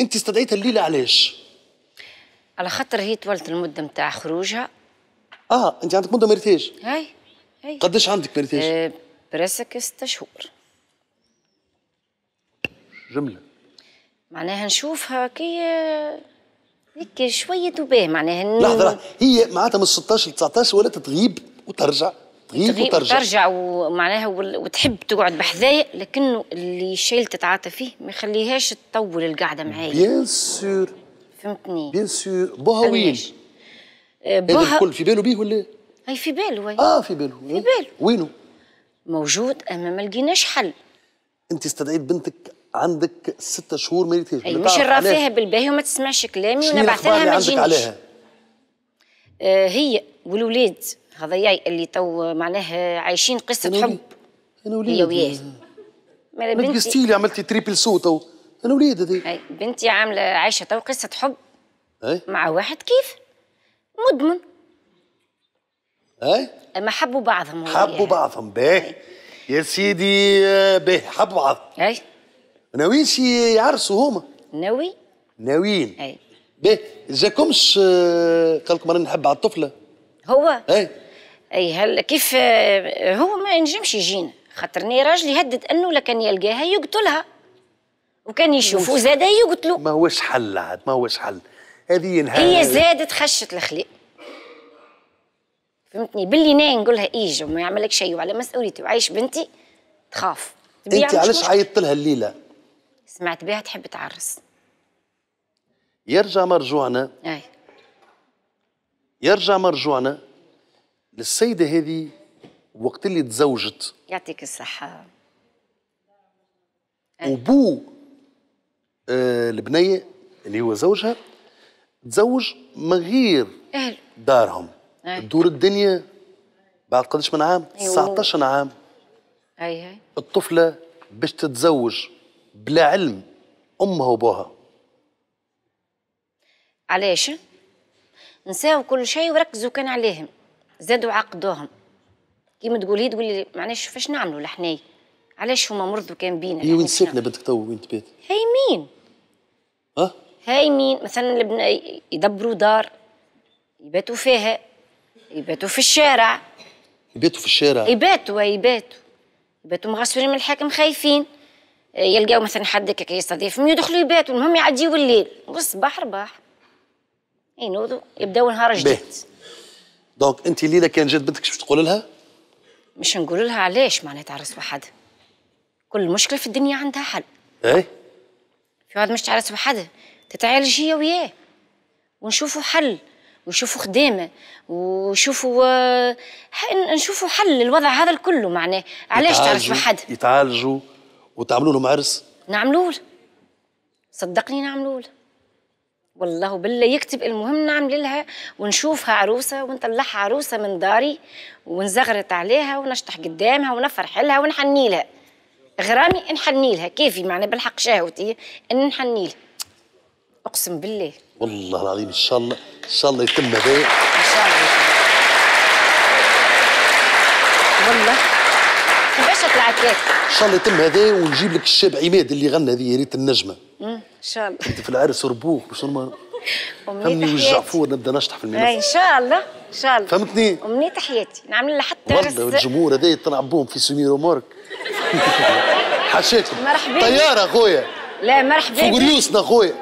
انت استدعيتها الليله علاش؟ على خاطر هي طولت المده نتاع خروجها اه انت عندك مده مرتاج اي اي قداش عندك مرتاج؟ آه براسك ست شهور جمله معناها نشوفها كي آه، هيك شويه تباه معناها لحظه هي معناتها من 16 ل 19 ولا تغيب وترجع تغيب وترجع وترجع ومعناها وتحب تقعد بحذايا لكنه اللي شيل تتعاطى فيه ما يخليهاش تطول القعده معايا بيان سور فهمتني بيان سور بوها وين؟ بوها الكل في باله بيه ولا؟ اي في باله وين؟ اه في باله في باله وينه؟ موجود اما ما لقيناش حل انت استدعيت بنتك عندك ستة شهور ما لقيتهاش اي مش نرافيها بالباهي وما تسمعش كلامي ونبعث لها ما تجينيش آه، هي والولاد هذايا اللي تو معناه عايشين قصه أنا حب انا وليد هي وياه ما بنتي لي عملتي تريبل صوت انا وليد هذي بنتي عامله عايشه تو قصه حب أي؟ مع واحد كيف مدمن اي اما حبوا بعضهم حبوا بعضهم باه يا سيدي باه حبوا بعض اي شي يعرسوا هما ناوي ناويين اي باهي جاكمش قال لكم انا نحب على الطفله هو اي اي هل كيف آه، هو ما ينجمش يجينا خاطرني راجلي هدد انه لكان يلقاها يقتلها وكان يشوف زاد يقتلو ما هوش حل عاد ما هوش حل هذه هي زادت خشت الخليق فهمتني باللي ناي نقولها ايج وما يعملك شيء وعلى مسؤوليتي وعايش بنتي تخاف انت علاش عيطت لها الليله سمعت بها تحب تعرس يرجع مرجوعنا اي يرجع مرجوعنا للسيده هذه وقت اللي تزوجت يعطيك الصحه أه. وبو آه البنيه اللي هو زوجها تزوج من غير أهل. دارهم أه. دور الدنيا بعد قداش من عام؟ أيوه. 19 عام اي اي الطفله باش تتزوج بلا علم امها وبوها علاش؟ نساو كل شيء وركزوا كان عليهم زادوا عقدوهم كيما تقولي تقولي معناش فاش نعملوا لحناي علاش هما مرضوا كان بينا هي وين سيتنا بنتك تو وين تبات هاي مين اه هاي مين مثلا يدبروا دار يباتوا فيها يباتوا في الشارع يباتوا في الشارع يباتوا يباتوا يباتوا مغسولين من الحاكم خايفين يلقاو مثلا حد هكاك يستضيفهم يدخلوا يباتوا المهم يعديوا الليل والصباح رباح ينوضوا إيه، يبداو نهار جديد دونك انت ليله كان جات بنتك شو تقول لها مش نقول لها علاش معناتها عرس وحدها كل مشكله في الدنيا عندها حل ايه في واحد مش تعرس وحدها تتعالج هي وياه ونشوفوا حل ونشوفوا خدامه ونشوفوا آه، نشوفوا حل الوضع هذا الكله معناه علاش تعرس وحدها يتعالجوا وتعملوا لهم عرس نعملوا صدقني نعملوا له والله بالله يكتب المهم نعمل لها ونشوفها عروسه ونطلعها عروسه من داري ونزغرت عليها ونشطح قدامها ونفرح لها ونحني لها غرامي نحني لها كيفي معنا بالحق شهوتي ان نحني لها اقسم بالله والله العظيم ان شاء الله ان شاء الله يتم هذا ان شاء الله والله كيفاش طلعت ان شاء الله يتم هذا ونجيب لك الشاب عماد اللي غنى هذه يا ريت النجمه مم. ان شاء الله انت في العرس ربوك مش نورمال فهمني والجعفور نبدا نشطح في الملف إيه، ان شاء الله ان شاء الله فهمتني امنيه حياتي نعمل لها حتى والله الجمهور هذا طلع بهم في سمير ومارك حشيتهم مرحبا طياره خويا لا مرحبا فوق ريوسنا خويا